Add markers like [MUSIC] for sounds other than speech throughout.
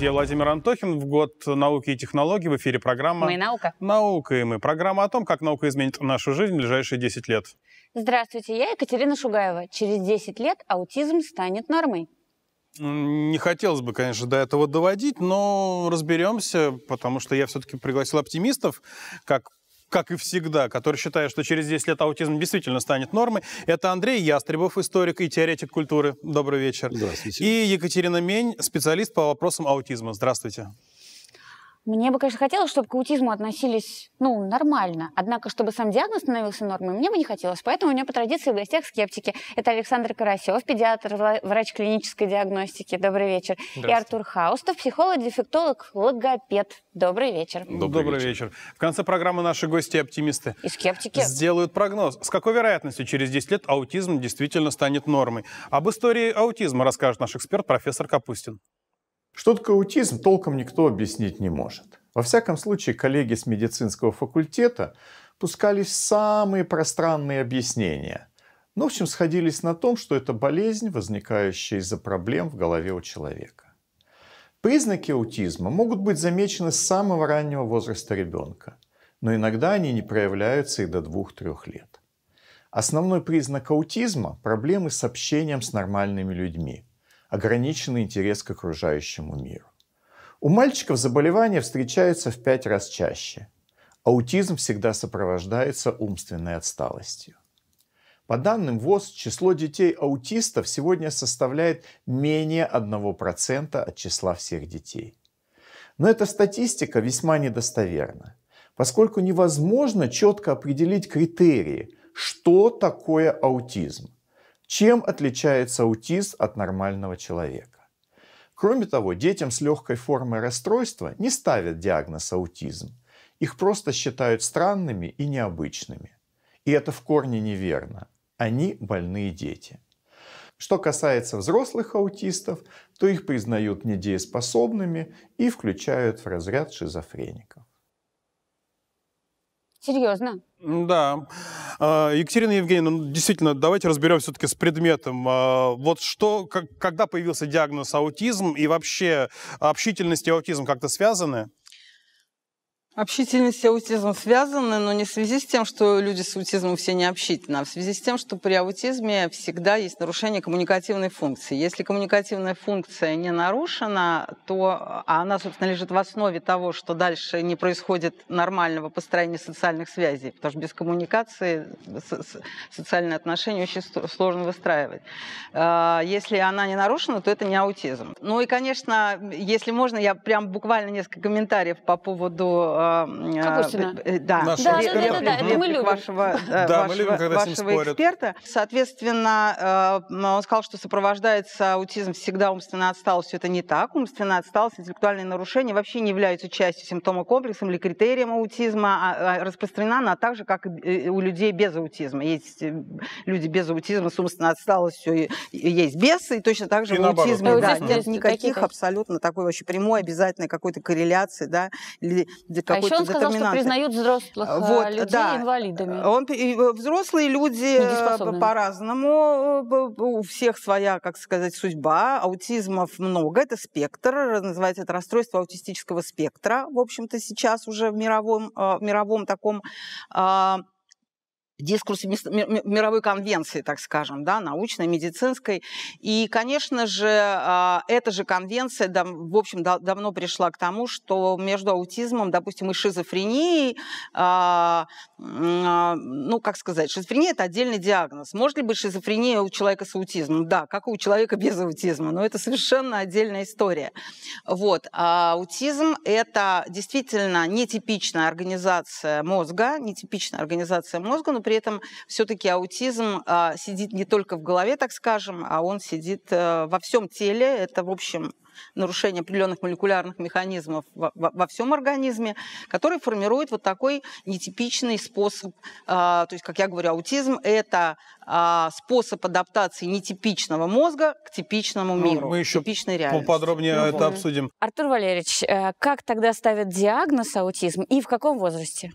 Здравствуйте, я Владимир Антохин. В год науки и технологий в эфире программа «Мы наука». «Наука» и мы. Программа о том, как наука изменит нашу жизнь в ближайшие 10 лет. Здравствуйте, я Екатерина Шугаева. Через 10 лет аутизм станет нормой. Ну, не хотелось бы, конечно, до этого доводить, но разберемся, потому что я все-таки пригласил оптимистов, как как и всегда, который считает, что через 10 лет аутизм действительно станет нормой, это Андрей Ястребов, историк и теоретик культуры. Добрый вечер. Здравствуйте. И Екатерина Мень, специалист по вопросам аутизма. Здравствуйте. Мне бы, конечно, хотелось, чтобы к аутизму относились, ну, нормально. Однако, чтобы сам диагноз становился нормой, мне бы не хотелось. Поэтому у меня по традиции в гостях скептики. Это Александр Карасев, педиатр, врач клинической диагностики. Добрый вечер. И Артур Хаустов, психолог, дефектолог, логопед. Добрый вечер. Добрый, Добрый вечер. вечер. В конце программы наши гости оптимисты. И скептики. Сделают прогноз. С какой вероятностью через 10 лет аутизм действительно станет нормой? Об истории аутизма расскажет наш эксперт профессор Капустин. Что такое аутизм, толком никто объяснить не может. Во всяком случае, коллеги с медицинского факультета пускались самые пространные объяснения. Но, ну, в общем, сходились на том, что это болезнь, возникающая из-за проблем в голове у человека. Признаки аутизма могут быть замечены с самого раннего возраста ребенка, но иногда они не проявляются и до 2-3 лет. Основной признак аутизма – проблемы с общением с нормальными людьми – ограниченный интерес к окружающему миру. У мальчиков заболевания встречаются в пять раз чаще. Аутизм всегда сопровождается умственной отсталостью. По данным ВОЗ, число детей-аутистов сегодня составляет менее 1% от числа всех детей. Но эта статистика весьма недостоверна, поскольку невозможно четко определить критерии, что такое аутизм – чем отличается аутизм от нормального человека? Кроме того, детям с легкой формой расстройства не ставят диагноз аутизм. Их просто считают странными и необычными. И это в корне неверно. Они больные дети. Что касается взрослых аутистов, то их признают недееспособными и включают в разряд шизофреников. Серьезно? Да. А, Екатерина Евгеньевна, ну, действительно, давайте разберем все-таки с предметом. А, вот что, как, когда появился диагноз аутизм и вообще общительность и аутизм как-то связаны? Общительность и аутизм связаны, но не в связи с тем, что люди с аутизмом все не общительны, а в связи с тем, что при аутизме всегда есть нарушение коммуникативной функции. Если коммуникативная функция не нарушена, то а она, собственно, лежит в основе того, что дальше не происходит нормального построения социальных связей, потому что без коммуникации социальные отношения очень сложно выстраивать. А, если она не нарушена, то это не аутизм. Ну и, конечно, если можно, я прям буквально несколько комментариев по поводу а, Э, Капустина. Э, да, да, да, [LAUGHS] да, да, мы любим. Вашего, да, вашего, мы любим, когда вашего эксперта. Соответственно, э, он сказал, что сопровождается аутизм всегда умственно отсталостью. Это не так. Умственно отсталость, интеллектуальные нарушения вообще не являются частью симптома комплекса или критерием аутизма. А, а распространена она так же, как и у людей без аутизма. Есть люди без аутизма с умственно отсталостью, есть без, и точно так же и у аутизма. Да, нет никаких абсолютно такой вообще прямой, обязательной какой-то корреляции, да, или какой еще он сказал, что признают взрослых а, а, вот, людей да. инвалидами. А, он, э, взрослые люди э, по-разному, э, у всех своя, как сказать, судьба, аутизмов много, это спектр, называется это расстройство аутистического спектра, в общем-то, сейчас уже в мировом, в мировом таком дискурсе мировой конвенции, так скажем, да, научной, медицинской. И, конечно же, а, эта же конвенция, в общем, давно пришла к тому, что между аутизмом, допустим, и шизофренией, а, а, ну, как сказать, шизофрения – это отдельный диагноз. Может ли быть шизофрения у человека с аутизмом? Да, как у человека без аутизма, но это совершенно отдельная история. Вот. аутизм – это действительно нетипичная организация мозга, нетипичная организация мозга, но при этом все-таки аутизм а, сидит не только в голове, так скажем, а он сидит э, во всем теле. Это, в общем, нарушение определенных молекулярных механизмов во, во, всем организме, который формирует вот такой нетипичный способ, а, то есть, как я говорю, аутизм это а, способ адаптации нетипичного мозга к типичному ну, миру, мы еще типичной реальности. Поподробнее ну, это обсудим. Артур Валерьевич, э, как тогда ставят диагноз аутизм и в каком возрасте?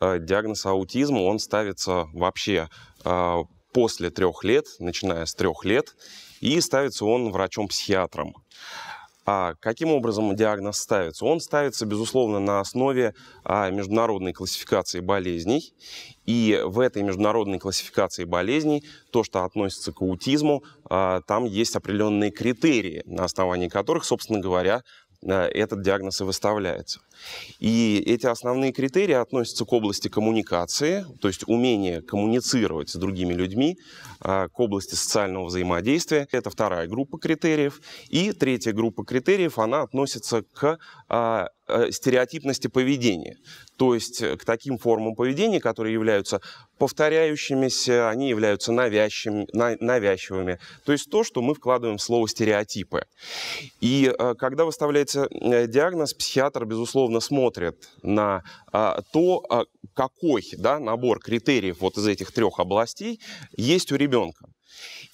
Э, диагноз аутизм он ставится вообще э, после трех лет, начиная с трех лет, и ставится он врачом-психиатром. А каким образом диагноз ставится? Он ставится, безусловно, на основе а, международной классификации болезней. И в этой международной классификации болезней, то, что относится к аутизму, а, там есть определенные критерии, на основании которых, собственно говоря, э, этот диагноз и выставляется. И эти основные критерии относятся к области коммуникации, то есть умение коммуницировать с другими людьми, а, к области социального взаимодействия. Это вторая группа критериев. И третья группа критериев, она относится к а, э, стереотипности поведения, то есть э, к таким формам поведения, которые являются повторяющимися, они являются навязчивыми, навязчивыми. То есть то, что мы вкладываем в слово стереотипы. И э, когда выставляется диагноз, психиатр, безусловно, безусловно, смотрят на а, то, а, какой да, набор критериев вот из этих трех областей есть у ребенка.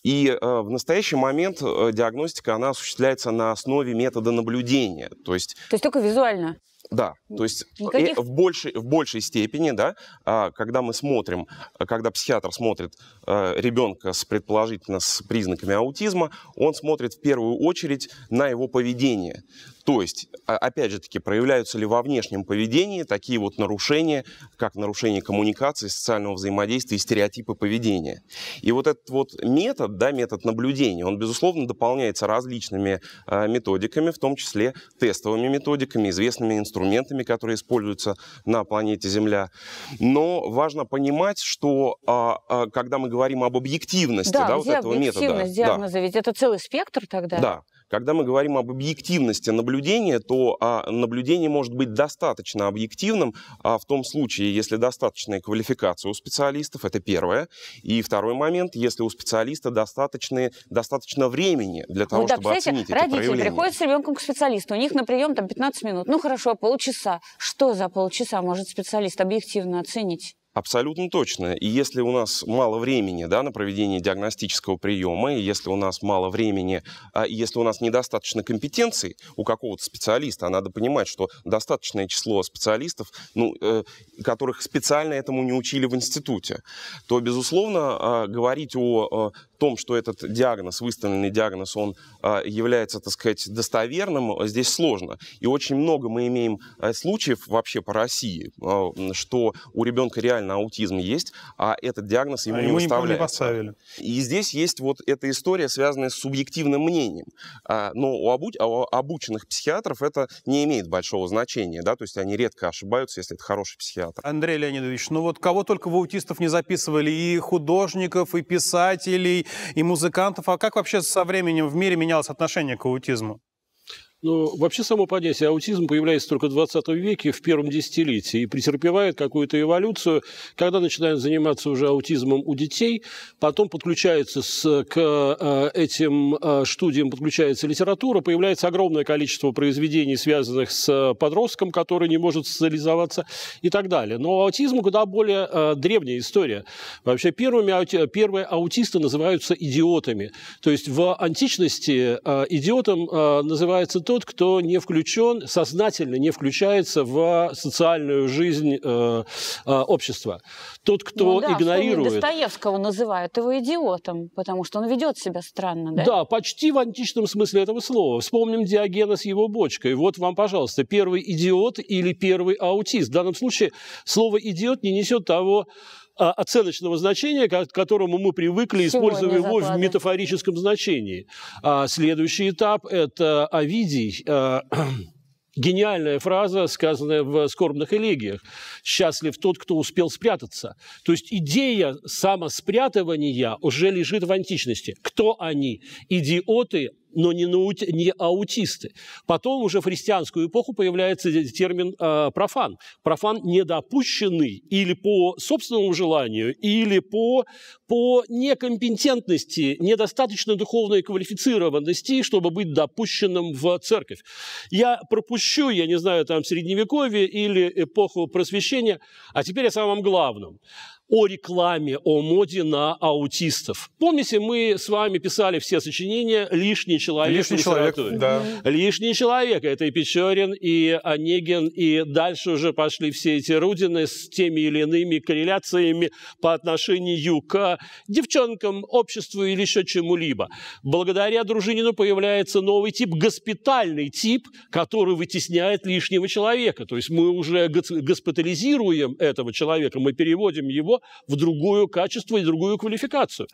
И а, в настоящий момент э, диагностика, она осуществляется на основе метода наблюдения. То есть, то есть только визуально? Да, то есть э, Никаких... в, большей, в большей степени, да, когда мы смотрим, когда психиатр смотрит э, ребенка с, предположительно с признаками аутизма, он смотрит в первую очередь на его поведение. То есть, а, опять же таки, проявляются ли во внешнем поведении такие вот нарушения, как нарушение коммуникации, социального взаимодействия и стереотипы поведения. И вот этот вот метод, да, метод наблюдения, он, безусловно, дополняется различными а, методиками, в том числе тестовыми методиками, известными инструментами, которые используются на планете Земля. Но важно понимать, что а, когда мы говорим об объективности да, да, вот этого метода... Да, диагноза, да. ведь это целый спектр тогда. Да, когда мы говорим об объективности наблюдения, то а, наблюдение может быть достаточно объективным а, в том случае, если достаточная квалификация у специалистов, это первое. И второй момент, если у специалиста достаточно, достаточно времени для того, ну, да, чтобы оценить эти родители проявления. приходят с ребенком к специалисту, у них на прием там 15 минут, ну хорошо, а полчаса. Что за полчаса может специалист объективно оценить? Абсолютно точно. И если у нас мало времени да, на проведение диагностического приема, и если у нас мало времени, а если у нас недостаточно компетенций у какого-то специалиста, а надо понимать, что достаточное число специалистов, ну, э, которых специально этому не учили в институте, то, безусловно, а, говорить о а, том, что этот диагноз, выставленный диагноз, он а, является, так сказать, достоверным, здесь сложно. И очень много мы имеем а, случаев вообще по России, а, что у ребенка реально аутизм есть, а этот диагноз ему а не ему И здесь есть вот эта история, связанная с субъективным мнением. Но у, обуч... обученных психиатров это не имеет большого значения, да, то есть они редко ошибаются, если это хороший психиатр. Андрей Леонидович, ну вот кого только в аутистов не записывали, и художников, и писателей, и музыкантов. А как вообще со временем в мире менялось отношение к аутизму? Ну вообще само понятие аутизм появляется только в 20 веке, в первом десятилетии, и претерпевает какую-то эволюцию, когда начинают заниматься уже аутизмом у детей, потом подключается с, к э, этим э, студиям подключается литература, появляется огромное количество произведений, связанных с э, подростком, который не может социализоваться и так далее. Но аутизм куда более древняя история. Вообще первыми, первые аутисты называются идиотами. То есть в античности идиотом называется тот, кто не включен, сознательно не включается в социальную жизнь э, э общества. Тот, кто ну, да, игнорирует. Достоевского называют его идиотом, потому что он ведет себя странно, да? Да, почти в античном смысле этого слова. Вспомним Диогена с его бочкой. Вот вам, пожалуйста, первый идиот или первый аутист. В данном случае слово «идиот» не несет того а, оценочного значения, к которому мы привыкли, используя его в метафорическом значении. А, следующий этап – это Овидий а, [CLEARS THROAT] гениальная фраза, сказанная в скорбных элегиях. «Счастлив тот, кто успел спрятаться». То есть идея самоспрятывания уже лежит в античности. Кто они? Идиоты, но не, наути, не аутисты. Потом уже в христианскую эпоху появляется термин э, профан. Профан недопущенный или по собственному желанию, или по, по некомпетентности, недостаточно духовной квалифицированности, чтобы быть допущенным в церковь. Я пропущу, я не знаю, там, средневековье или эпоху просвещения, а теперь о самом главном о рекламе, о моде на аутистов. Помните, мы с вами писали все сочинения «Лишний человек» Лишний человек, да. «Лишний человек» — это и Печорин, и Онегин, и дальше уже пошли все эти Рудины с теми или иными корреляциями по отношению к девчонкам, обществу или еще чему-либо. Благодаря Дружинину появляется новый тип, госпитальный тип, который вытесняет лишнего человека. То есть мы уже госпитализируем этого человека, мы переводим его в другую качество и другую квалификацию.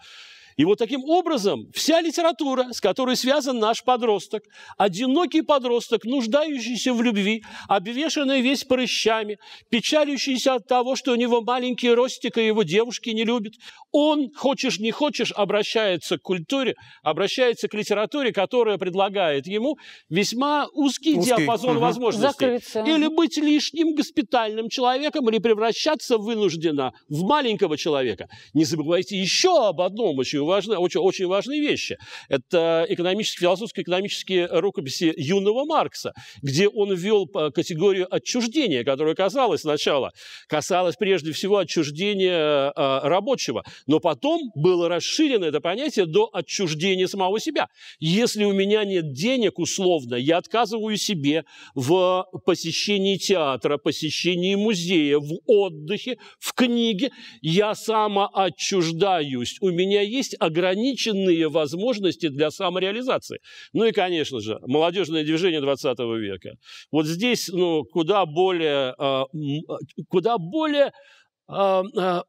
И вот таким образом вся литература, с которой связан наш подросток, одинокий подросток, нуждающийся в любви, обвешанный весь прыщами, печалющийся от того, что у него маленький ростик, и его девушки не любят, он, хочешь не хочешь, обращается к культуре, обращается к литературе, которая предлагает ему весьма узкий, узкий. диапазон угу. возможностей. Закрыться. Или быть лишним госпитальным человеком, или превращаться вынужденно в маленького человека. Не забывайте еще об одном очень важны, очень, очень важные вещи. Это экономические, философско-экономические рукописи юного Маркса, где он ввел э, категорию отчуждения, которая казалась сначала, касалась прежде всего отчуждения э, рабочего, но потом было расширено это понятие до отчуждения самого себя. Если у меня нет денег, условно, я отказываю себе в посещении театра, посещении музея, в отдыхе, в книге, я самоотчуждаюсь. У меня есть иметь ограниченные возможности для самореализации. Ну и, конечно же, молодежное движение 20 века. Вот здесь ну, куда более, а, куда более, а, а,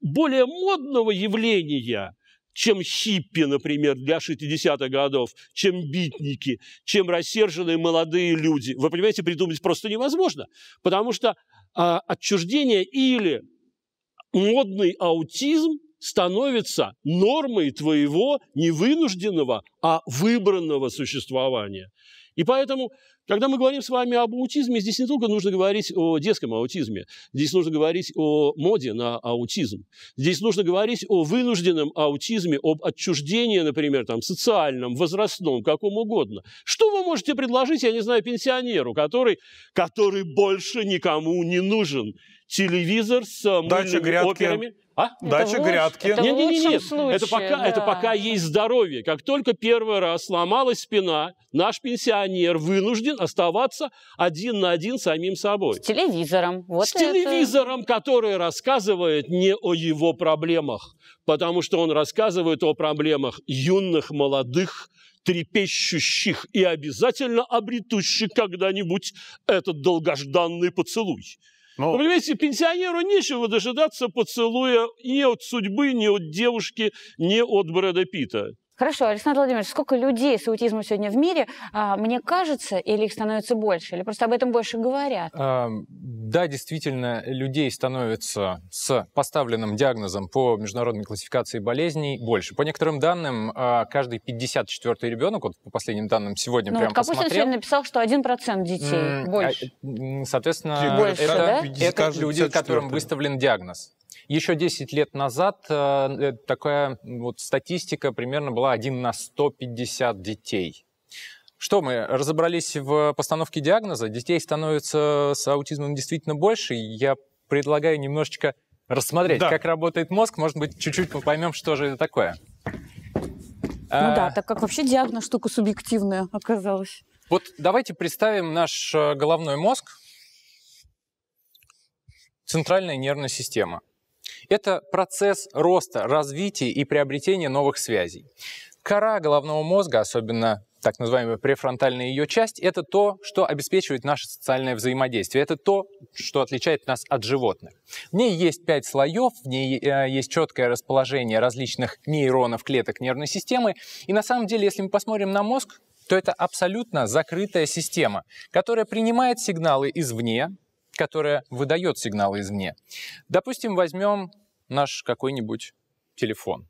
более модного явления – чем хиппи, например, для 60-х годов, чем битники, чем рассерженные молодые люди. Вы понимаете, придумать просто невозможно, потому что а, отчуждение или модный аутизм, становится нормой твоего не вынужденного, а выбранного существования. И поэтому, когда мы говорим с вами об аутизме, здесь не только нужно говорить о детском аутизме, здесь нужно говорить о моде на аутизм, здесь нужно говорить о вынужденном аутизме, об отчуждении, например, там, социальном, возрастном, каком угодно. Что вы можете предложить, я не знаю, пенсионеру, который, который больше никому не нужен? Телевизор с Дача, мыльными грядки. операми – а? Дача, грядки. Это не, не, не. нет. Случае, это, пока, да. это пока есть здоровье. Как только первый раз сломалась спина, наш пенсионер вынужден оставаться один на один самим собой. С телевизором. Вот С это... телевизором, который рассказывает не о его проблемах, потому что он рассказывает о проблемах юных, молодых, трепещущих и обязательно обретущих когда-нибудь этот долгожданный поцелуй. Ну, Вы понимаете, пенсионеру нечего дожидаться поцелуя ни от судьбы, ни от девушки, ни от Брэда Питта. Хорошо, Александр Владимирович, сколько людей с аутизмом сегодня в мире? А, мне кажется, или их становится больше, или просто об этом больше говорят? А, да, действительно, людей становится с поставленным диагнозом по международной классификации болезней больше. По некоторым данным, а, каждый 54-й ребенок, вот по последним данным сегодня ну, прям вот Капустин посмотрел... сегодня написал, что 1% детей больше. Соответственно, больше, это, да? это люди, которым выставлен диагноз. Еще 10 лет назад э, э, такая вот статистика примерно была 1 на 150 детей. Что мы разобрались в постановке диагноза? Детей становится с аутизмом действительно больше. Я предлагаю немножечко рассмотреть, да. как работает мозг. Может быть, чуть-чуть мы поймем, что же это такое. Ну а... да, так как вообще диагноз штука субъективная оказалась. Вот давайте представим наш э, головной мозг, центральная нервная система. Это процесс роста, развития и приобретения новых связей. Кора головного мозга, особенно так называемая префронтальная ее часть, это то, что обеспечивает наше социальное взаимодействие. Это то, что отличает нас от животных. В ней есть пять слоев, в ней э, есть четкое расположение различных нейронов клеток нервной системы. И на самом деле, если мы посмотрим на мозг, то это абсолютно закрытая система, которая принимает сигналы извне, которая выдает сигналы извне. Допустим, возьмем наш какой-нибудь телефон.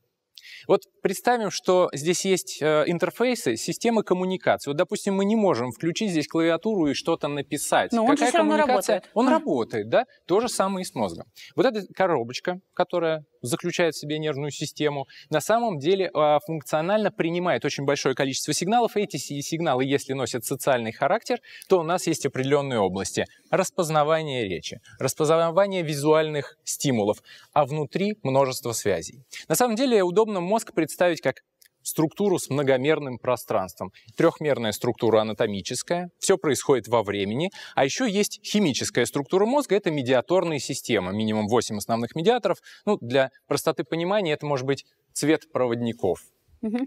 Вот представим, что здесь есть э, интерфейсы, системы коммуникации. Вот, допустим, мы не можем включить здесь клавиатуру и что-то написать. Но он Какая все коммуникация? Равно работает. Он а. работает, да? То же самое и с мозгом. Вот эта коробочка, которая заключает в себе нервную систему, на самом деле а, функционально принимает очень большое количество сигналов. Эти сигналы, если носят социальный характер, то у нас есть определенные области. Распознавание речи, распознавание визуальных стимулов, а внутри множество связей. На самом деле удобно мозг представить как структуру с многомерным пространством. Трехмерная структура анатомическая, все происходит во времени, а еще есть химическая структура мозга, это медиаторные системы, минимум 8 основных медиаторов. Ну, для простоты понимания это может быть цвет проводников. Угу.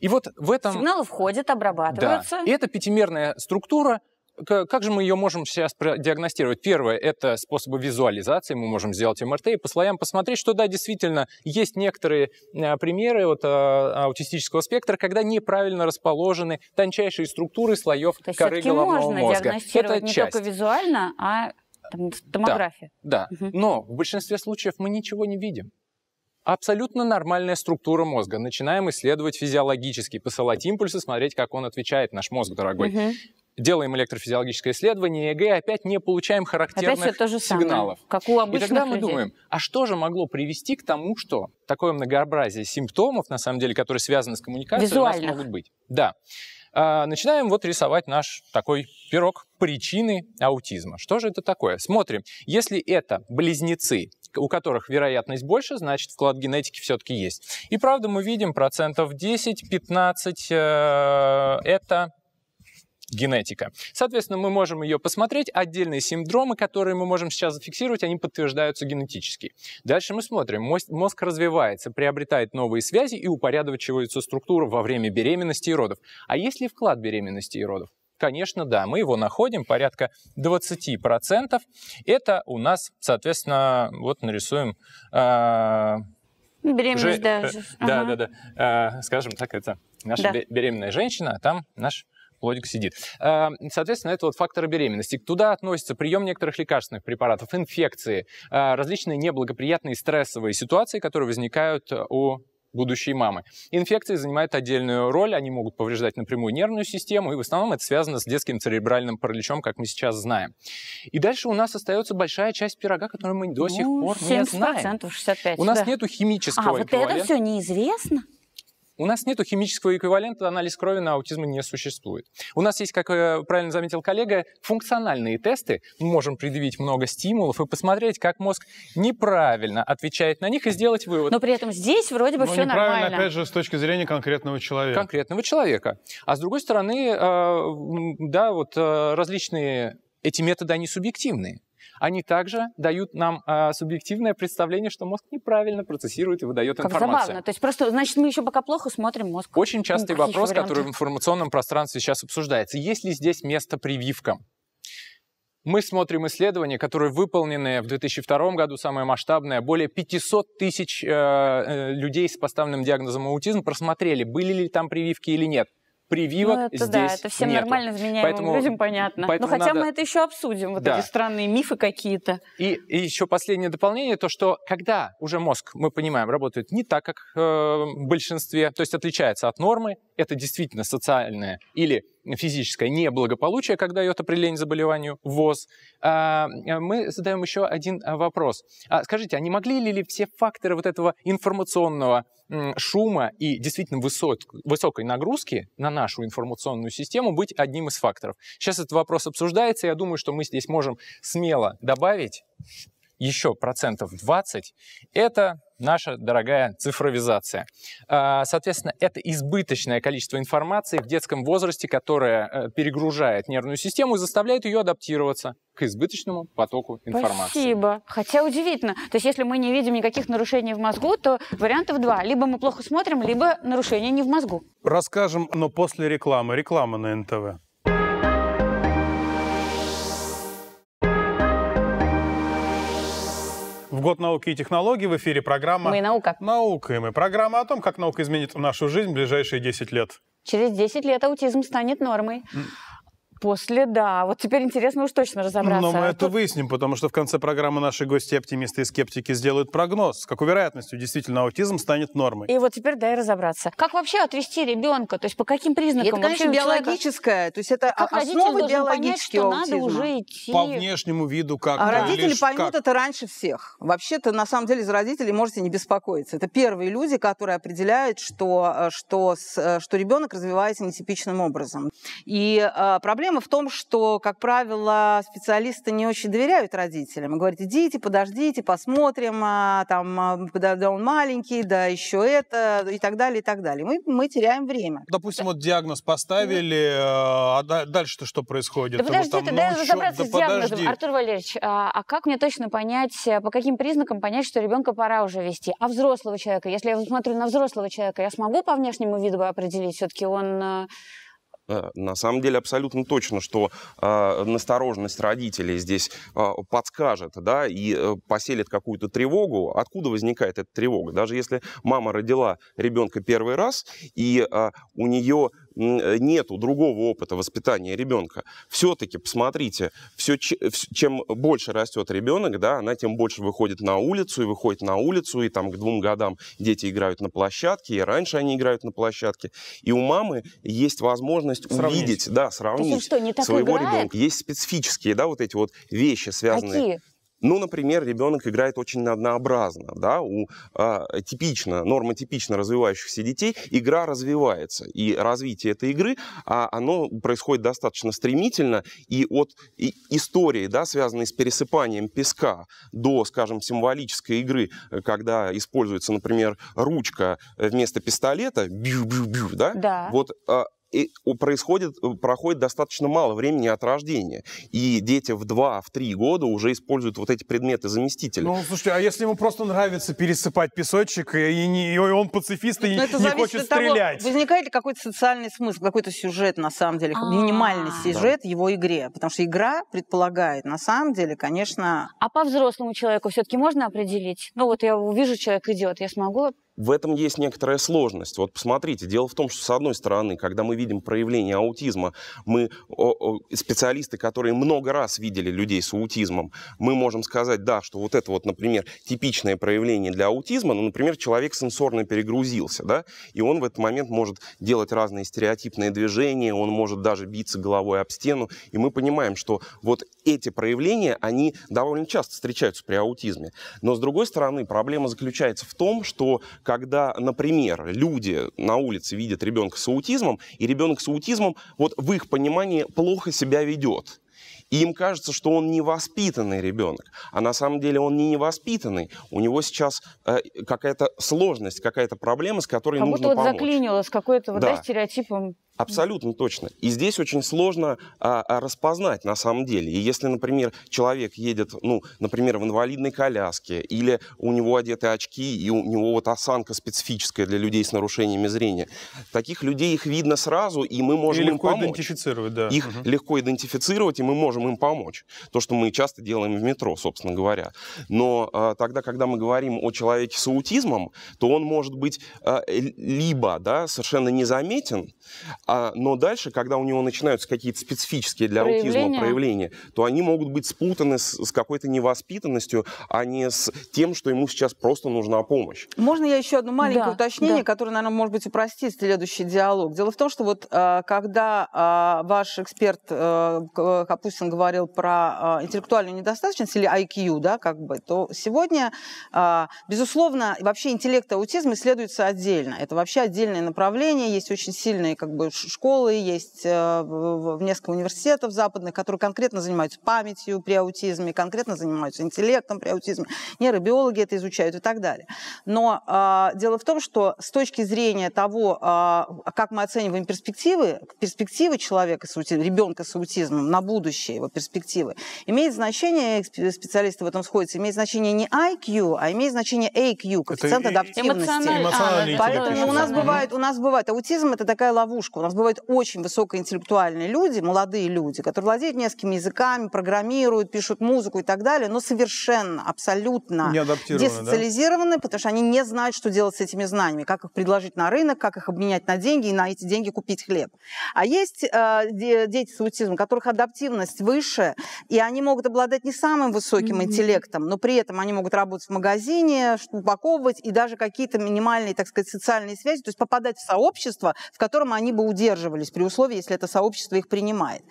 И вот в этом... Сигналы входят, обрабатываются. Да. И эта пятимерная структура как же мы ее можем сейчас диагностировать? Первое – это способы визуализации. Мы можем сделать МРТ и по слоям посмотреть, что да, действительно, есть некоторые э, примеры вот, а, аутистического спектра, когда неправильно расположены тончайшие структуры слоев То есть коры головного можно мозга. диагностировать это не часть. только визуально, а там, томография. Да, да. Угу. но в большинстве случаев мы ничего не видим абсолютно нормальная структура мозга. Начинаем исследовать физиологически, посылать импульсы, смотреть, как он отвечает, наш мозг дорогой. Угу делаем электрофизиологическое исследование ЕГЭ, и опять не получаем характерных опять то же сигналов. Самое, как у обычных и тогда мы людей. думаем, а что же могло привести к тому, что такое многообразие симптомов, на самом деле, которые связаны с коммуникацией, Визуальных. у нас могут быть? Да. А, начинаем вот рисовать наш такой пирог причины аутизма. Что же это такое? Смотрим. Если это близнецы, у которых вероятность больше, значит, вклад генетики все-таки есть. И правда, мы видим процентов 10-15 э, это генетика. Соответственно, мы можем ее посмотреть. Отдельные синдромы, которые мы можем сейчас зафиксировать, они подтверждаются генетически. Дальше мы смотрим. Мозг развивается, приобретает новые связи и упорядочивается структура во время беременности и родов. А есть ли вклад беременности и родов? Конечно, да, мы его находим, порядка 20%. Это у нас, соответственно, вот нарисуем... А, э, Беременность, же, да. Э, да, ага. да, да. Э, скажем так, это наша да. беременная женщина, а там наш плодик сидит. А, соответственно, это вот факторы беременности. Туда относятся прием некоторых лекарственных препаратов, инфекции, а, различные неблагоприятные стрессовые ситуации, которые возникают э, у будущей мамы. Инфекции занимают отдельную роль, они могут повреждать напрямую нервную систему, и в основном это связано с детским церебральным параличом, как мы сейчас знаем. И дальше у нас остается большая часть пирога, которую мы до сих ну, пор не знаем. 65. У нас да. нет химического а, вот это все неизвестно? У нас нет химического эквивалента, анализ крови на аутизм не существует. У нас есть, как э, правильно заметил коллега, функциональные тесты. Мы можем предъявить много стимулов и посмотреть, как мозг неправильно отвечает на них и сделать вывод. Но при этом здесь вроде бы Но все неправильно, нормально. опять же, с точки зрения конкретного человека. Конкретного человека. А с другой стороны, э, да, вот э, различные эти методы, они субъективные они также дают нам э, субъективное представление, что мозг неправильно процессирует и выдает как информацию. забавно. То есть просто, значит, мы еще пока плохо смотрим мозг. Очень частый ну, вопрос, вариантов. который в информационном пространстве сейчас обсуждается. Есть ли здесь место прививкам? Мы смотрим исследования, которые выполнены в 2002 году, самое масштабное. Более 500 тысяч э, э, людей с поставленным диагнозом аутизм просмотрели, были ли там прививки или нет прививок ну, это, здесь да, это всем нету. нормально изменяемым поэтому, людям понятно. Ну, поэтому Но хотя надо... мы это еще обсудим, вот да. эти странные мифы какие-то. И, и еще последнее дополнение, то что когда уже мозг, мы понимаем, работает не так, как э, в большинстве, то есть отличается от нормы, это действительно социальное или физическое неблагополучие, когда дает определение заболеванию ВОЗ, а, а, мы задаем еще один а, вопрос. Скажите, а не могли ли все факторы вот этого информационного шума и действительно высок, высокой нагрузки на нашу информационную систему быть одним из факторов? Сейчас этот вопрос обсуждается, я думаю, что мы здесь можем смело добавить еще процентов 20, это наша дорогая цифровизация. А, соответственно, это избыточное количество информации в детском возрасте, которое э, перегружает нервную систему и заставляет ее адаптироваться к избыточному потоку информации. Спасибо. Хотя удивительно. То есть, если мы не видим никаких нарушений в мозгу, то вариантов два. Либо мы плохо смотрим, либо нарушения не в мозгу. Расскажем, но после рекламы. Реклама на НТВ. Год науки и технологий в эфире программа «Мы наука». Наука, и мы программа о том, как наука изменит нашу жизнь в ближайшие 10 лет. Через 10 лет аутизм станет нормой. После, да. Вот теперь интересно уж точно разобраться. Но мы а это тут... выясним, потому что в конце программы наши гости, оптимисты и скептики, сделают прогноз, с какой вероятностью действительно аутизм станет нормой. И вот теперь дай разобраться. Как вообще отвести ребенка? То есть по каким признакам? Это, конечно, биологическое. Человека... То есть это как основа биологического понять, что аутизма. Надо уже идти... По внешнему виду как. А да. родители поймут как? это раньше всех. Вообще-то, на самом деле, за родителей можете не беспокоиться. Это первые люди, которые определяют, что, э, что, э, что ребенок развивается нетипичным образом. И э, проблема Проблема в том, что, как правило, специалисты не очень доверяют родителям. Говорят, идите, подождите, посмотрим, а, там, а, да, да он маленький, да еще это, и так далее, и так далее. Мы, мы теряем время. Допустим, вот диагноз поставили, э, а дальше-то что происходит? Да подожди, там, ну, дай разобраться да с диагнозом, подожди. Артур Валерьевич. А, а как мне точно понять, э, по каким признакам понять, что ребенка пора уже вести? А взрослого человека, если я смотрю на взрослого человека, я смогу по внешнему виду определить, все-таки он э, Э, на самом деле абсолютно точно, что э, настороженность родителей здесь э, подскажет, да, и э, поселит какую-то тревогу. Откуда возникает эта тревога? Даже если мама родила ребенка первый раз, и э, у нее Э, нету другого опыта воспитания ребенка, все-таки посмотрите, все, э, чем больше растет ребенок, да, она тем больше выходит на улицу и выходит на улицу, и там к двум годам дети играют на площадке, и раньше они играют на площадке. И у мамы есть возможность сравнить. увидеть, да, сравнить что, не своего играет? ребенка. Есть специфические, да, вот эти вот вещи, связанные... Какие? Ну, например, ребенок играет очень однообразно. Да? У э, типично, нормотипично развивающихся детей игра развивается. И развитие этой игры, а, оно происходит достаточно стремительно. И от и истории, да, связанной с пересыпанием песка, до, скажем, символической игры, когда используется, например, ручка вместо пистолета, бью-бью-бью, да? да. вот э, происходит, э, проходит достаточно мало времени от рождения. И дети в 2-3 в года уже используют вот эти предметы заместители. Ну, слушайте, а если ему просто нравится пересыпать песочек, и, не, и он пацифист, и Но ну, это не хочет стрелять? Того, возникает ли какой-то социальный смысл, какой-то сюжет, на самом деле, А-а-а. минимальный сюжет да. его игре? Потому что игра предполагает, на самом деле, конечно... А по взрослому человеку все-таки можно определить? Ну, вот я увижу, человек идет, я смогу в этом есть некоторая сложность. Вот посмотрите, дело в том, что с одной стороны, когда мы видим проявление аутизма, мы специалисты, которые много раз видели людей с аутизмом, мы можем сказать, да, что вот это вот, например, типичное проявление для аутизма, ну, например, человек сенсорно перегрузился, да, и он в этот момент может делать разные стереотипные движения, он может даже биться головой об стену, и мы понимаем, что вот эти проявления, они довольно часто встречаются при аутизме. Но, с другой стороны, проблема заключается в том, что когда, например, люди на улице видят ребенка с аутизмом, и ребенок с аутизмом, вот в их понимании, плохо себя ведет. И им кажется, что он невоспитанный ребенок. А на самом деле он не невоспитанный. У него сейчас э, какая-то сложность, какая-то проблема, с которой как нужно вот помочь. Как будто вот заклинило с какой-то вот, да. Да, стереотипом Абсолютно точно. И здесь очень сложно а, а, распознать на самом деле. И если, например, человек едет, ну, например, в инвалидной коляске, или у него одеты очки, и у него вот осанка специфическая для людей с нарушениями зрения, таких людей их видно сразу, и мы можем и им легко помочь. идентифицировать, да. Их угу. легко идентифицировать, и мы можем им помочь. То, что мы часто делаем в метро, собственно говоря. Но а, тогда, когда мы говорим о человеке с аутизмом, то он может быть а, либо, да, совершенно незаметен, а, но дальше, когда у него начинаются какие-то специфические для проявления. аутизма проявления, то они могут быть спутаны с, с какой-то невоспитанностью, а не с тем, что ему сейчас просто нужна помощь. Можно я еще одно маленькое да, уточнение, да. которое, наверное, может быть упростит следующий диалог? Дело в том, что вот а, когда а, ваш эксперт э, Капустин говорил про а, интеллектуальную недостаточность или IQ, да, как бы, то сегодня, безусловно, вообще интеллект и аутизм исследуются отдельно. Это вообще отдельное направление, есть очень сильные как бы школы, есть э, в несколько университетов западных, которые конкретно занимаются памятью при аутизме, конкретно занимаются интеллектом при аутизме, нейробиологи это изучают и так далее. Но а, дело в том, что с точки зрения того, а, как мы оцениваем перспективы, перспективы человека с аутизмом, ребенка с аутизмом на будущее, его перспективы, имеет значение, специалисты в этом сходятся, имеет значение не IQ, а имеет значение AQ, коэффициент это адаптивности. Эмоциональный. Поэтому у нас бывает, у нас бывает, аутизм это такая ловушка. У нас бывают очень высокоинтеллектуальные люди, молодые люди, которые владеют несколькими языками, программируют, пишут музыку и так далее, но совершенно, абсолютно десоциализированы, да? потому что они не знают, что делать с этими знаниями, как их предложить на рынок, как их обменять на деньги и на эти деньги купить хлеб. А есть э, дети с аутизмом, у которых адаптивность выше, и они могут обладать не самым высоким mm-hmm. интеллектом, но при этом они могут работать в магазине, упаковывать и даже какие-то минимальные, так сказать, социальные связи, то есть попадать в сообщество, в котором они бы удерживались при условии, если это сообщество их принимает.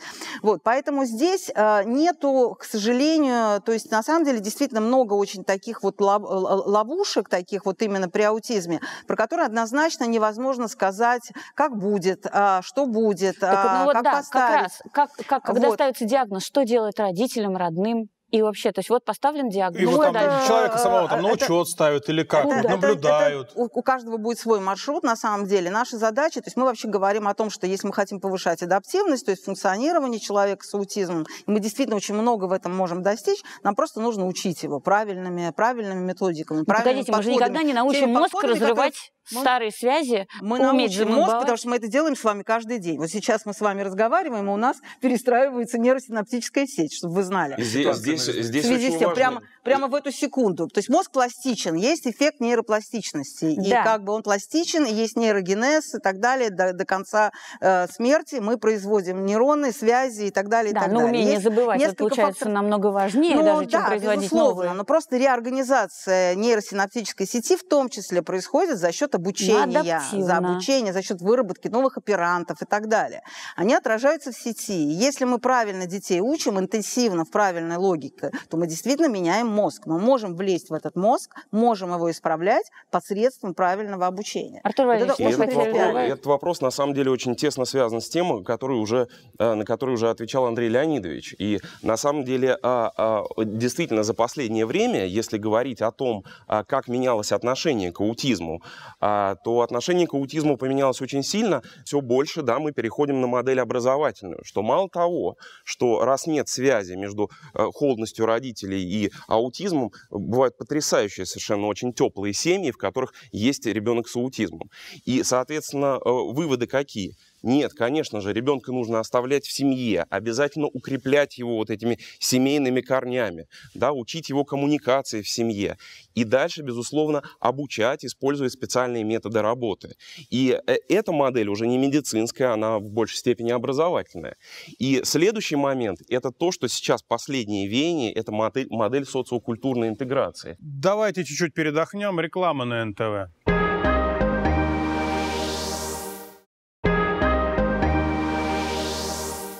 Вот, поэтому здесь э, нету, к сожалению, то есть на самом деле действительно много очень таких вот ловушек, таких вот именно при аутизме, про которые однозначно невозможно сказать, как будет, а, что будет, так, ну, а, вот, как да, поставить. Как раз, как, как, когда вот. ставится диагноз, что делать родителям, родным? И вообще, то есть вот поставлен диагноз. И вот там это, человека самого там на учет ставят или как, куда? наблюдают. Это, это, у, каждого будет свой маршрут, на самом деле. Наша задача, то есть мы вообще говорим о том, что если мы хотим повышать адаптивность, то есть функционирование человека с аутизмом, и мы действительно очень много в этом можем достичь, нам просто нужно учить его правильными, правильными методиками, ну, правильными Погодите, подходами. мы же никогда не научим мозг подходами, разрывать Старые связи. Мы научим мозг, потому что мы это делаем с вами каждый день. Вот сейчас мы с вами разговариваем, и у нас перестраивается нейросинаптическая сеть, чтобы вы знали. Здесь, здесь, здесь в связи очень с тем, важно. прямо, прямо в эту секунду. То есть мозг пластичен, есть эффект нейропластичности. Да. И как бы он пластичен, есть нейрогенез и так далее. До, до конца э, смерти мы производим нейроны, связи и так далее. И да, так но далее. умение есть забывать, это получается факторов. намного важнее ну, даже, да, чем производить безусловно, новые. Но просто реорганизация нейросинаптической сети в том числе происходит за счет обучения, за обучение, за счет выработки новых оперантов и так далее. Они отражаются в сети. Если мы правильно детей учим, интенсивно, в правильной логике, то мы действительно меняем мозг. Мы можем влезть в этот мозг, можем его исправлять посредством правильного обучения. Артур Валерьевич, вот это этот, вопрос, этот вопрос на самом деле очень тесно связан с тем, который уже, э, на который уже отвечал Андрей Леонидович. И на самом деле а, а, действительно за последнее время, если говорить о том, а, как менялось отношение к аутизму, а, то отношение к аутизму поменялось очень сильно. Все больше да, мы переходим на модель образовательную, что мало того, что раз нет связи между э, холодностью родителей и аутизмом, бывают потрясающие совершенно очень теплые семьи, в которых есть ребенок с аутизмом. И, соответственно, э, выводы какие? Нет, конечно же, ребенка нужно оставлять в семье, обязательно укреплять его вот этими семейными корнями, да, учить его коммуникации в семье. И дальше, безусловно, обучать, используя специальные методы работы. И э, эта модель уже не медицинская, она в большей степени образовательная. И следующий момент – это то, что сейчас последние веяния – это модель, модель социокультурной интеграции. Давайте чуть-чуть передохнем. Реклама на НТВ.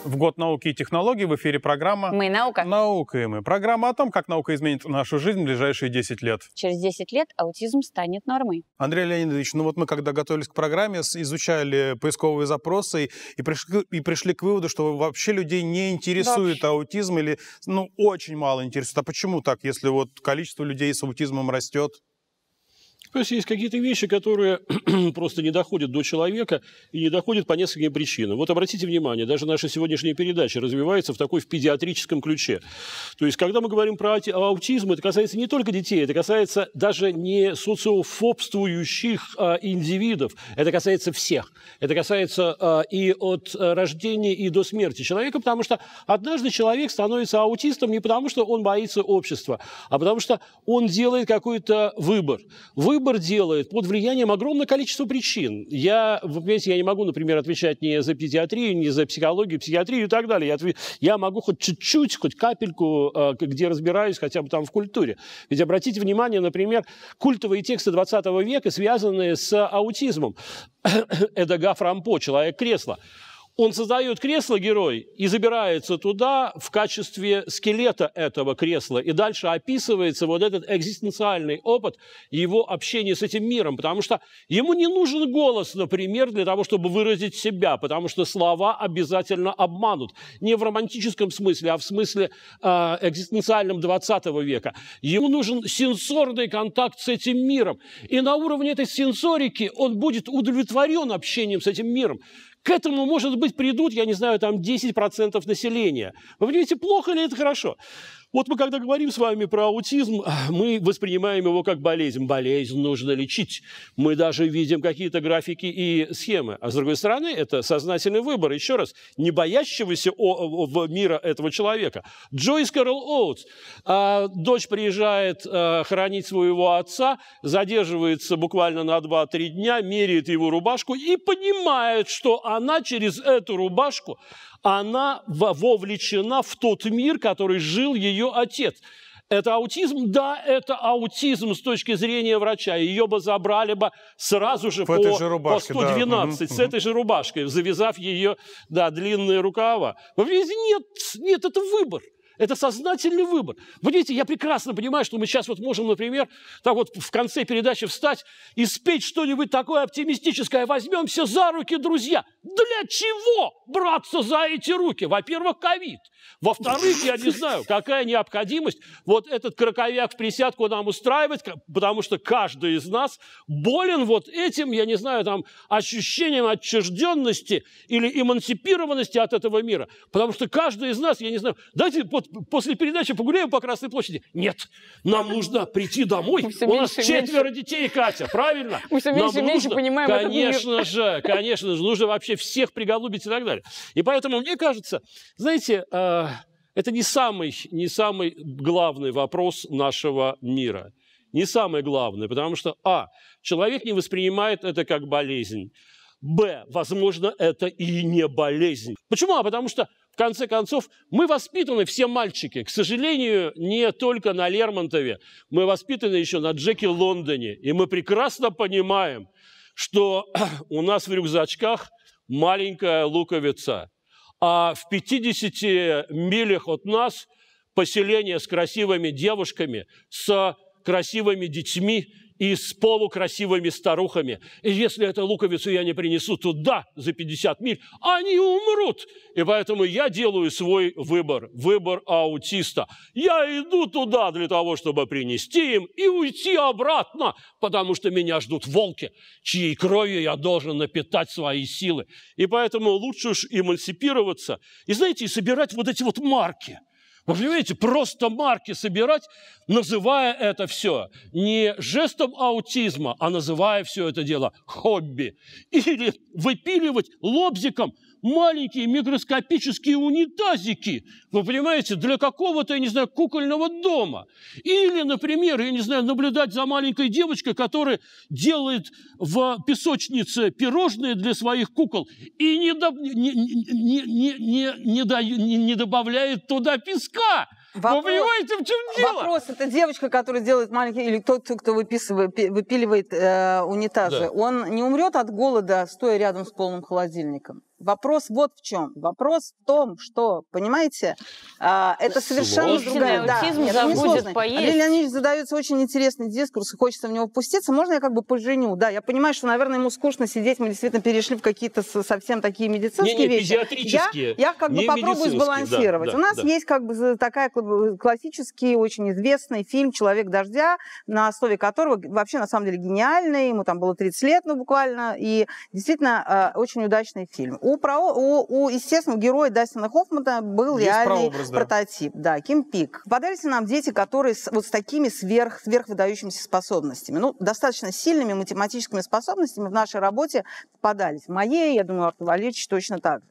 В год науки и технологий в эфире программа «Мы наука». «Наука и мы». Программа о том, как наука изменит нашу жизнь в ближайшие 10 лет. Через 10 лет аутизм станет нормой. Андрей Леонидович, ну вот мы когда готовились к программе, изучали поисковые запросы и пришли, и пришли к выводу, что вообще людей не интересует вообще. аутизм или, ну, очень мало интересует. А почему так, если вот количество людей с аутизмом растет? То есть есть какие-то вещи, которые [CLEARS THROAT] просто не доходят до человека и не доходят по нескольким причинам. Вот обратите внимание, даже наша сегодняшняя передача развивается в такой в педиатрическом ключе. То есть когда мы говорим про аутизм, это касается не только детей, это касается даже не социофобствующих а, индивидов, это касается всех. Это касается а, и от э, рождения и до смерти человека, потому что однажды человек становится аутистом не потому, что он боится общества, а потому что он делает какой-то выбор. Выбор выбор делает под влиянием огромного количества причин. Я, вы понимаете, я не могу, например, отвечать ни за педиатрию, ни за психологию, психиатрию и так далее. Я, отв... я могу хоть чуть-чуть, хоть капельку, э, где разбираюсь, хотя бы там в культуре. Ведь обратите внимание, например, культовые тексты 20 века, связанные с аутизмом. [COUGHS] Эдага Фрампо, человек кресла. Он создает кресло-герой и забирается туда в качестве скелета этого кресла. И дальше описывается вот этот экзистенциальный опыт его общения с этим миром. Потому что ему не нужен голос, например, для того, чтобы выразить себя. Потому что слова обязательно обманут. Не в романтическом смысле, а в смысле э, экзистенциальном 20 века. Ему нужен сенсорный контакт с этим миром. И на уровне этой сенсорики он будет удовлетворен общением с этим миром. К этому, может быть, придут, я не знаю, там 10% населения. Вы понимаете, плохо или это хорошо? Вот мы, когда говорим с вами про аутизм, мы воспринимаем его как болезнь. Болезнь нужно лечить. Мы даже видим какие-то графики и схемы. А с другой стороны, это сознательный выбор, еще раз, не боящегося о, о, мира этого человека. Джойс Кэрол Оутс. А, дочь приезжает а, хранить своего отца, задерживается буквально на 2-3 дня, меряет его рубашку и понимает, что она через эту рубашку она вовлечена в тот мир, который жил ее отец. Это аутизм? Да, это аутизм с точки зрения врача. Ее бы забрали бы сразу же в по, же рубашке, по 112 да. с этой же рубашкой, завязав ее да, длинные рукава. Вы видите, нет, нет, это выбор. Это сознательный выбор. Вы видите, я прекрасно понимаю, что мы сейчас вот можем, например, так вот в конце передачи встать и спеть что-нибудь такое оптимистическое. Возьмемся за руки, друзья. Для чего браться за эти руки? Во-первых, ковид. Во-вторых, я не знаю, какая необходимость вот этот краковяк в присядку нам устраивать, потому что каждый из нас болен вот этим, я не знаю, там, ощущением отчужденности или эмансипированности от этого мира. Потому что каждый из нас, я не знаю, давайте вот после передачи погуляем по Красной площади. Нет, нам нужно прийти домой. У меньше, нас четверо меньше. детей, Катя, правильно? Мы все меньше, нам меньше нужно, понимаем Конечно же, конечно же, нужно вообще вообще всех приголубить и так далее. И поэтому, мне кажется, знаете, э, это не самый, не самый главный вопрос нашего мира. Не самый главный, потому что, а, человек не воспринимает это как болезнь. Б, возможно, это и не болезнь. Почему? А потому что в конце концов, мы воспитаны все мальчики. К сожалению, не только на Лермонтове. Мы воспитаны еще на Джеке Лондоне. И мы прекрасно понимаем, что [CLEARS THROAT] у нас в рюкзачках – маленькая луковица. А в 50 милях от нас поселение с красивыми девушками, с красивыми детьми, и с полукрасивыми старухами. И если эту луковицу я не принесу туда за 50 миль, они умрут. И поэтому я делаю свой выбор, выбор аутиста. Я иду туда для того, чтобы принести им и уйти обратно, потому что меня ждут волки, чьей кровью я должен напитать свои силы. И поэтому лучше уж эмансипироваться и, знаете, собирать вот эти вот марки – вы понимаете, просто марки собирать, называя это все не жестом аутизма, а называя все это дело хобби. Или выпиливать лобзиком – маленькие микроскопические унитазики, вы понимаете, для какого-то, я не знаю, кукольного дома. Или, например, я не знаю, наблюдать за маленькой девочкой, которая делает в песочнице пирожные для своих кукол и не, до, не, не, не, не, не, не добавляет туда песка. Вопрос, Вы понимаете, в чем дело? Вопрос, это девочка, которая делает маленький, или тот, кто выписывает, выпиливает э, унитазы, да. он не умрет от голода, стоя рядом с полным холодильником? Вопрос вот в чем. Вопрос в том, что, понимаете, а, это совершенно другая... Да, это не сложно. Поесть. Андрей Леонидович задается очень интересный дискурс, и хочется в него пуститься. Можно я как бы поженю? Да, я понимаю, что, наверное, ему скучно сидеть. Мы действительно перешли в какие-то совсем такие медицинские не, не, вещи. я, я как бы попробую сбалансировать. Да, да, У нас да. есть как бы такая э, классический, очень известный фильм «Человек дождя», на основе которого вообще, на самом деле, гениальный. Ему там было 30 лет, ну, буквально. И действительно, а, очень удачный фильм у, про, у, у естественно, у героя Дастина Хоффмана был Есть реальный прообраз, прототип. Да, Ким Пик. Попадались нам дети, которые с, вот с такими сверх, сверхвыдающимися способностями. Ну, достаточно сильными математическими способностями в нашей работе попадались. В моей, я думаю, Артур Валерьевич точно так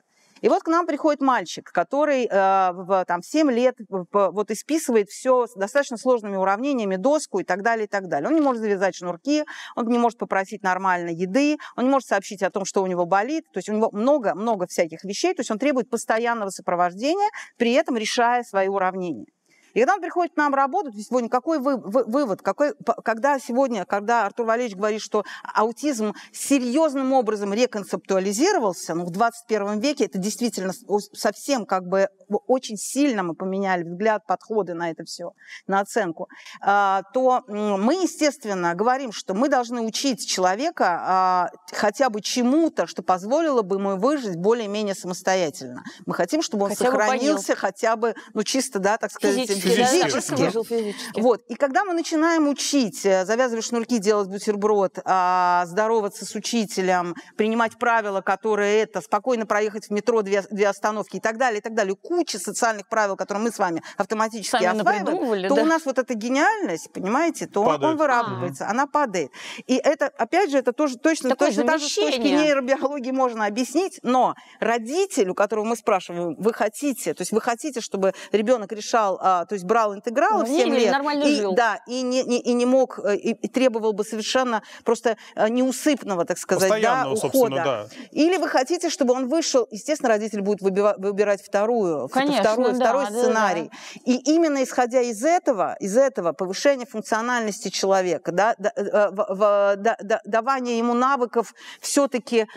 и вот к нам приходит мальчик, который э, в, там, в 7 лет вот исписывает все с достаточно сложными уравнениями, доску и так далее, и так далее. Он не может завязать шнурки, он не может попросить нормально еды, он не может сообщить о том, что у него болит. То есть у него много-много всяких вещей, то есть он требует постоянного сопровождения, при этом решая свои уравнения. И когда он приходит к нам работать, сегодня какой вы, вы, вывод, какой, когда сегодня, когда Артур Валерьевич говорит, что аутизм серьезным образом реконцептуализировался, ну, в 21 веке это действительно совсем как бы очень сильно мы поменяли взгляд, подходы на это все, на оценку, а, то мы, естественно, говорим, что мы должны учить человека а, хотя бы чему-то, что позволило бы ему выжить более-менее самостоятельно. Мы хотим, чтобы он хотя сохранился бы хотя бы, ну, чисто, да, так сказать, физически. Вот. И когда мы начинаем учить, э, завязывать шнурки, делать бутерброд, а, здороваться с учителем, принимать правила, которые это, спокойно проехать в метро две, две остановки и так далее, и так далее, куча социальных правил, которые мы с вами автоматически Сами осваиваем, то да? у нас вот эта гениальность, понимаете, то падает. он вырабатывается, А-а-а. она падает. И это, опять же, это тоже точно, Такое точно так же с точки нейробиологии можно объяснить, но родителю, которого мы спрашиваем, вы хотите, то есть вы хотите, чтобы ребенок решал а, то есть брал интегралы ну, 7 лет. Нормально и, жил. Да, и не, не, и не мог, э, и, и требовал бы совершенно просто э, неусыпного, так сказать, да, ухода. Да. Или вы хотите, чтобы он вышел, естественно, родитель будет выбирать вторую, Конечно, вторую, да, второй да, сценарий. Да, да. И именно исходя из этого, из этого повышения функциональности человека, да, да, э, в, да, да, давание ему навыков все-таки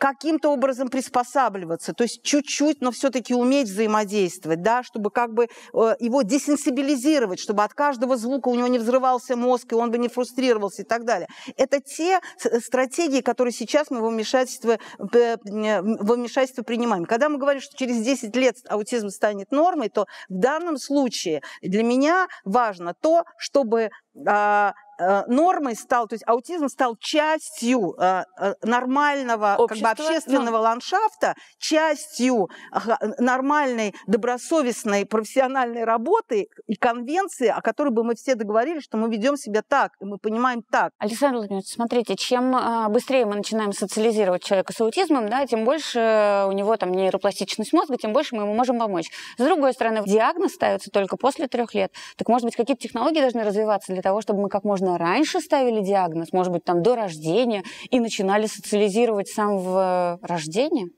каким-то образом приспосабливаться, то есть чуть-чуть, но все-таки уметь взаимодействовать, да, чтобы как бы его десенсибилизировать, чтобы от каждого звука у него не взрывался мозг, и он бы не фрустрировался и так далее. Это те э, стратегии, которые сейчас мы во вмешательство, э, во вмешательство принимаем. Когда мы говорим, что через 10 лет аутизм станет нормой, то в данном случае для меня важно то, чтобы а, Э, нормой стал, то есть аутизм стал частью э, э, нормального как бы, ну. общественного но... ландшафта, частью нормальной добросовестной профессиональной работы и конвенции, о которой бы мы все договорились, что мы ведем себя так, и мы понимаем так. Александр Владимирович, смотрите, чем а, быстрее мы начинаем социализировать человека с аутизмом, да, тем больше у него там нейропластичность мозга, тем больше мы ему можем помочь. С другой стороны, диагноз ставится только после трех лет. Так, может быть, какие-то технологии должны развиваться для того, чтобы мы как можно возможно, раньше ставили диагноз, может быть, там до рождения, и начинали социализировать сам в э, рождении.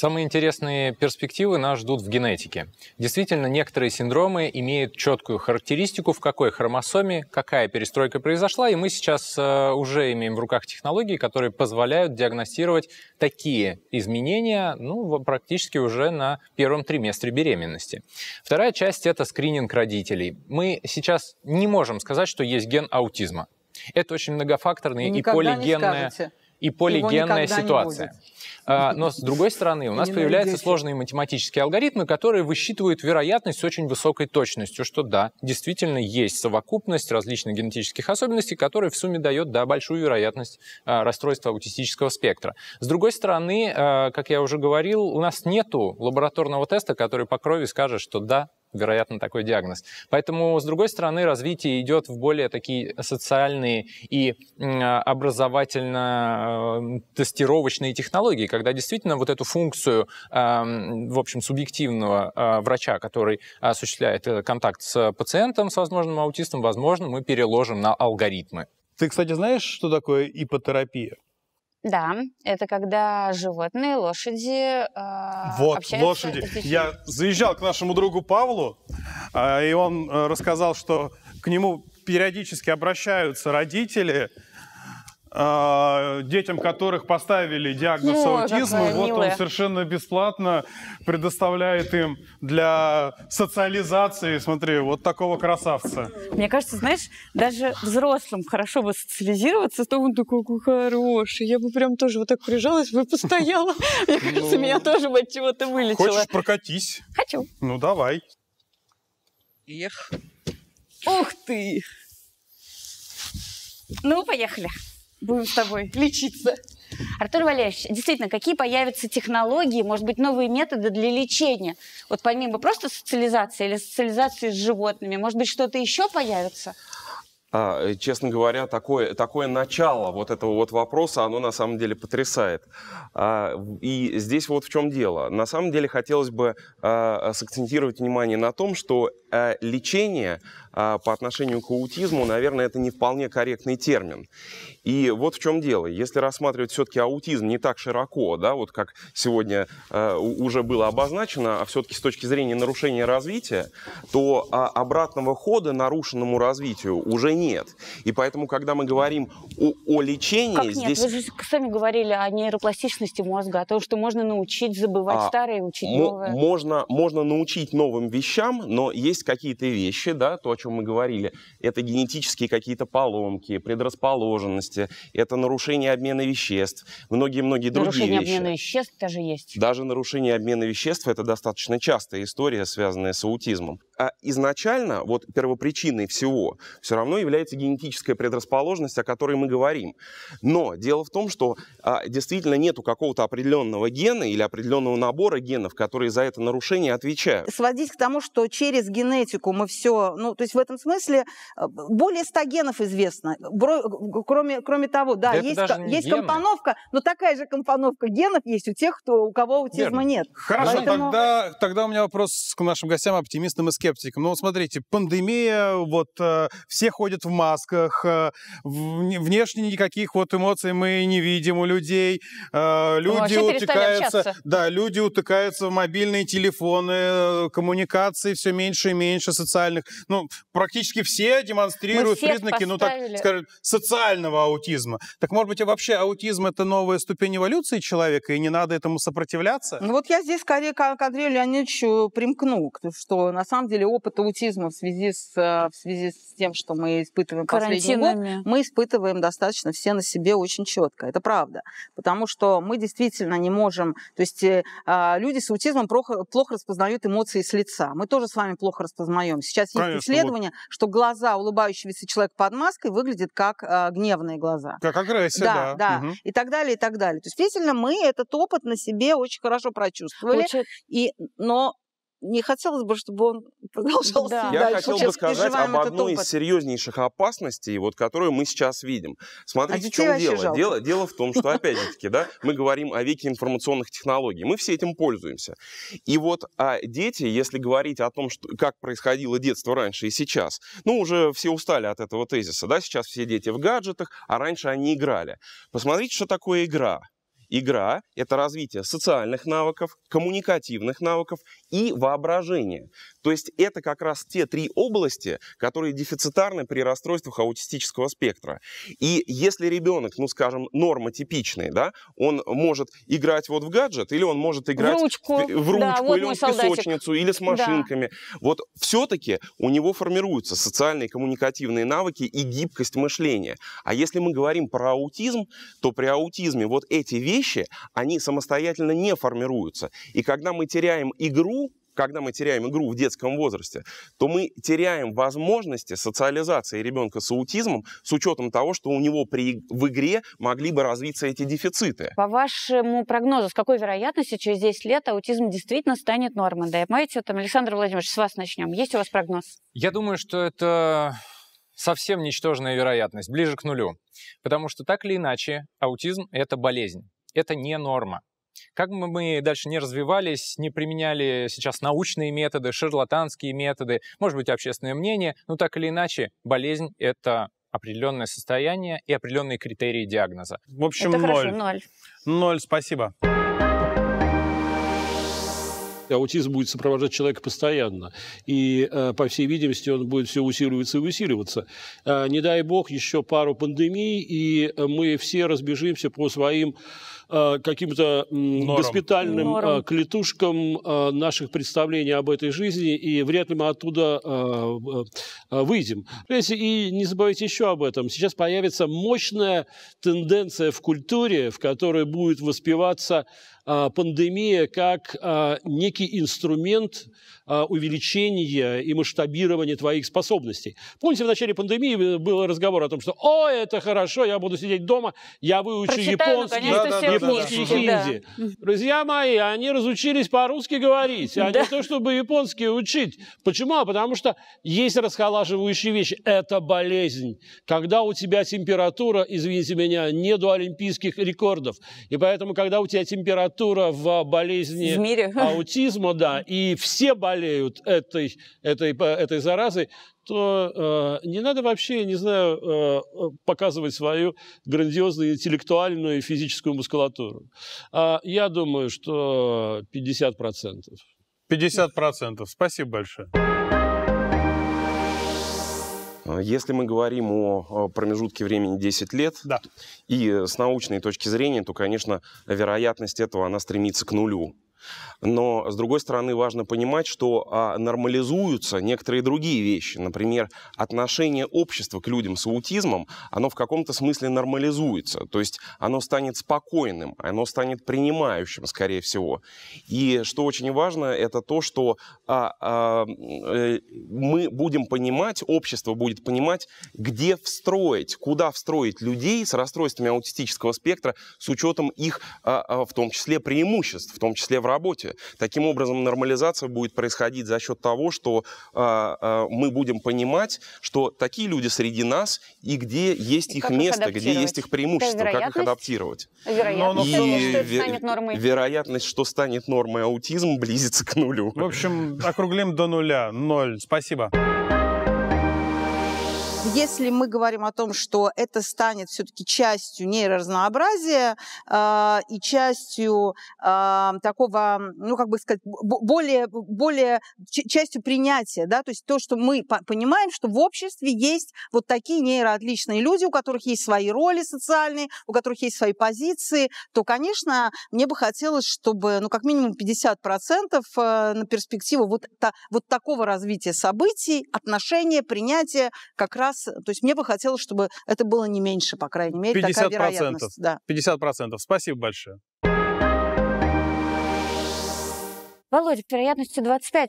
Самые интересные перспективы нас ждут в генетике. Действительно, некоторые синдромы имеют четкую характеристику, в какой хромосоме какая перестройка произошла, и мы сейчас э, уже имеем в руках технологии, которые позволяют диагностировать такие изменения ну, практически уже на первом триместре беременности. Вторая часть — это скрининг родителей. Мы сейчас не можем сказать, что есть ген аутизма. Это очень многофакторная и полигенная, и полигенная ситуация. А, но, с другой стороны, у нас появляются сложные математические алгоритмы, которые высчитывают вероятность с очень высокой точностью, что да, действительно есть совокупность различных генетических особенностей, которая в сумме дает, да, большую вероятность а, расстройства аутистического спектра. С другой стороны, а, как я уже говорил, у нас нету лабораторного теста, который по крови скажет, что да, вероятно, такой диагноз. Поэтому, с другой стороны, развитие идет в более такие социальные и а, образовательно-тестировочные э, технологии, когда действительно вот эту функцию, а, в общем, субъективного а, врача, который осуществляет э, контакт с пациентом с возможным аутистом, возможно, мы переложим на алгоритмы. Ты, кстати, знаешь, что такое ипотерапия? Да, это когда животные, лошади. Э, вот, лошади. Я заезжал к нашему другу Павлу, э, и он э, рассказал, что к нему периодически обращаются родители а, детям которых поставили диагноз ну, аутизма, вот милая. он совершенно бесплатно предоставляет им для социализации, смотри, вот такого красавца. Мне кажется, знаешь, даже взрослым хорошо бы социализироваться, а то он такой хороший, я бы прям тоже вот так прижалась, бы постояла. Мне кажется, ну, меня тоже бы от чего-то вылечило. Хочешь, прокатись? Хочу. Ну, давай. Эх. Ух ты! Ну, поехали будем с тобой лечиться. Артур Валерьевич, действительно, какие появятся технологии, может быть, новые методы для лечения? Вот помимо просто социализации или социализации с животными, может быть, что-то еще появится? А, э, честно говоря, такое, такое начало вот этого вот вопроса, оно на самом деле потрясает. А, и здесь вот в чем дело. На самом деле хотелось бы а, сакцентировать внимание на том, что а, лечение а, по отношению к аутизму, наверное, это не вполне корректный термин. И вот в чем дело. Если рассматривать все-таки аутизм не так широко, да, вот как сегодня а, уже было обозначено, а все-таки с точки зрения нарушения развития, то а, обратного хода нарушенному развитию уже нет. И поэтому, когда мы говорим о, о лечении... Как нет? Здесь... Вы же сами говорили о нейропластичности мозга, о том, что можно научить забывать а, старые, учить новые. Можно, можно научить новым вещам, но есть какие-то вещи, да, то, о чем чем мы говорили. Это генетические какие-то поломки, предрасположенности, это нарушение обмена веществ, многие-многие другие нарушение обмена веществ тоже есть. Даже нарушение обмена веществ – это достаточно частая история, связанная с аутизмом. А изначально вот первопричиной всего все равно является генетическая предрасположенность, о которой мы говорим. Но дело в том, что а, действительно нету какого-то определенного гена или определенного набора генов, которые за это нарушение отвечают. Сводить к тому, что через генетику мы все, ну, то есть есть в этом смысле э, более 100 генов известно. Э, кроме, кроме того, да, да есть, есть компоновка, но такая же компоновка генов есть у тех, кто, у кого аутизма Верно. нет. Хорошо, Поэтому... тогда, тогда у меня вопрос к нашим гостям, оптимистам и скептикам. Ну, смотрите, пандемия, вот э, все ходят в масках, внешне никаких вот эмоций мы не видим у людей, ну, а люди ну, утекаются, да, люди утыкаются в мобильные телефоны, коммуникации все меньше и меньше социальных. Ну, практически все демонстрируют признаки, ну так скажем, социального аутизма. Так может быть, вообще аутизм это новая ступень эволюции человека, и не надо этому сопротивляться? Ну вот я здесь скорее к Андрею Леонидовичу примкну, что на самом деле опыт аутизма в связи с, э, в связи с тем, что мы испытываем последний год, мы испытываем достаточно все на себе очень четко. Это правда. Потому что мы действительно не можем... То есть э, а, люди с аутизмом плохо, плохо распознают эмоции с лица. Мы тоже с вами плохо распознаем. Сейчас Конечно, есть исследования, исследования, что глаза улыбающегося человека под маской выглядят как э, гневные глаза. Как агрессия, да. Да, да. Угу. И так далее, и так далее. То есть, действительно, мы этот опыт на себе очень хорошо прочувствовали. Получает... И, но не хотелось бы, чтобы он [LAUGHS] продолжал да. Я дальше. хотел бы сказать об одной из серьезнейших опасностей, вот, которую мы сейчас видим. А Смотрите, а в чем дело. дело. Дело в том, что, [LAUGHS] опять же таки, да, мы говорим о веке информационных технологий. Мы все этим пользуемся. И вот а дети, если говорить о том, что, как происходило детство раньше и сейчас, ну, уже все устали от этого тезиса, да, сейчас все дети в гаджетах, а раньше они играли. Посмотрите, что такое игра. Игра – это развитие социальных навыков, коммуникативных навыков и воображения. То есть это как раз те три области, которые дефицитарны при расстройствах аутистического спектра. И если ребенок, ну скажем, нормотипичный, да, он может играть вот в гаджет, или он может играть в ручку, в ручку да, или он в песочницу, или с машинками. Да. Вот все-таки у него формируются социальные коммуникативные навыки и гибкость мышления. А если мы говорим про аутизм, то при аутизме вот эти вещи, они самостоятельно не формируются. И когда мы теряем игру, когда мы теряем игру в детском возрасте, то мы теряем возможности социализации ребенка с аутизмом с учетом того, что у него при, в игре могли бы развиться эти дефициты. По вашему прогнозу, с какой вероятностью через 10 лет аутизм действительно станет нормой? Да, понимаете, там, Александр Владимирович, с вас начнем. Есть у вас прогноз? Я думаю, что это совсем ничтожная вероятность, ближе к нулю. Потому что так или иначе, аутизм – это болезнь, это не норма. Как бы мы дальше не развивались, не применяли сейчас научные методы, шарлатанские методы, может быть, общественное мнение, но так или иначе, болезнь — это определенное состояние и определенные критерии диагноза. В общем, это ноль. Хорошо, ноль. Ноль, спасибо аутизм будет сопровождать человека постоянно. И, э, по всей видимости, он будет все усиливаться и усиливаться. Э, не дай бог, еще пару пандемий, и э, мы все разбежимся по своим Э, каким-то госпитальным э, Норм. клетушкам э, наших представлений об этой жизни, и вряд ли мы оттуда выйдем. И не забывайте еще об этом. Сейчас появится мощная тенденция в культуре, в которой будет воспеваться пандемия как некий инструмент увеличения и масштабирования твоих способностей. Помните, в начале пандемии был разговор о том, что «О, это хорошо, я буду сидеть дома, я выучу Прочитаю, японский, японские хинди. Друзья мои, они разучились по-русски говорить, а не то, чтобы японские учить. Почему? А Потому что есть расхолаживающие вещи. Это болезнь. Когда у тебя температура, извините меня, не до олимпийских рекордов. И поэтому, когда у тебя температура в болезни в мире. аутизма, да, и все болеют этой, этой, э, этой заразой, что э, не надо вообще, я не знаю, э, э, показывать свою грандиозную интеллектуальную и физическую мускулатуру. А я думаю, что 50%. 50%. Спасибо большое. Э, если мы говорим о промежутке времени 10 лет, да. и с научной точки зрения, то, конечно, вероятность этого, она стремится к нулю. Но, с другой стороны, важно понимать, что а, нормализуются некоторые другие вещи. Например, отношение общества к людям с аутизмом, оно в каком-то смысле нормализуется. То есть оно станет спокойным, оно станет принимающим, скорее всего. И что очень важно, это то, что а, а, э, мы будем понимать, общество будет понимать, где встроить, куда встроить людей с расстройствами аутистического спектра с учетом их, а, а, в том числе, преимуществ, в том числе в работе. Таким образом, нормализация будет происходить за счет того, что а, а, мы будем понимать, что такие люди среди нас, и где есть их место, их где есть их преимущество, как их адаптировать. Вероятность, и что это станет нормой. вероятность, что станет нормой аутизм, близится к нулю. В общем, округлим до нуля. Ноль. Спасибо. Если мы говорим о том, что это станет все-таки частью нейроразнообразия э, и частью э, такого, ну, как бы сказать, более, более частью принятия, да, то есть то, что мы понимаем, что в обществе есть вот такие нейроотличные люди, у которых есть свои роли социальные, у которых есть свои позиции, то, конечно, мне бы хотелось, чтобы, ну, как минимум 50% э, на перспективу вот, та, вот такого развития событий, отношения, принятия как раз нас, то есть мне бы хотелось, чтобы это было не меньше, по крайней мере, 50%. такая вероятность. Да. 50%. процентов. Спасибо большое. Володя, вероятностью 25%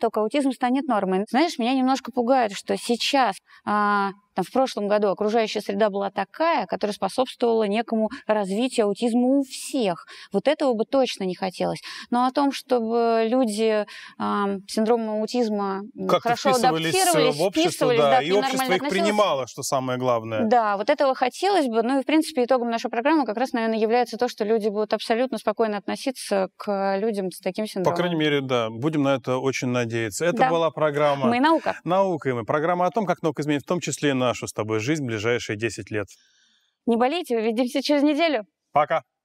только аутизм станет нормой. Знаешь, меня немножко пугает, что сейчас а, там, в прошлом году окружающая среда была такая, которая способствовала некому развитию аутизма у всех. Вот этого бы точно не хотелось. Но о том, чтобы люди э, синдромом аутизма как хорошо э, адаптировались, в общество, вписывались, да, да, и общество их принимало, что самое главное. Да, вот этого хотелось бы. Ну и, в принципе, итогом нашей программы как раз, наверное, является то, что люди будут абсолютно спокойно относиться к людям с таким синдромом. По крайней мере, да. Будем на это очень надеяться. Это да. была программа... Мы наука. Наука, и мы. Программа о том, как наука изменит, в том числе на нашу с тобой жизнь в ближайшие 10 лет. Не болейте, увидимся через неделю. Пока.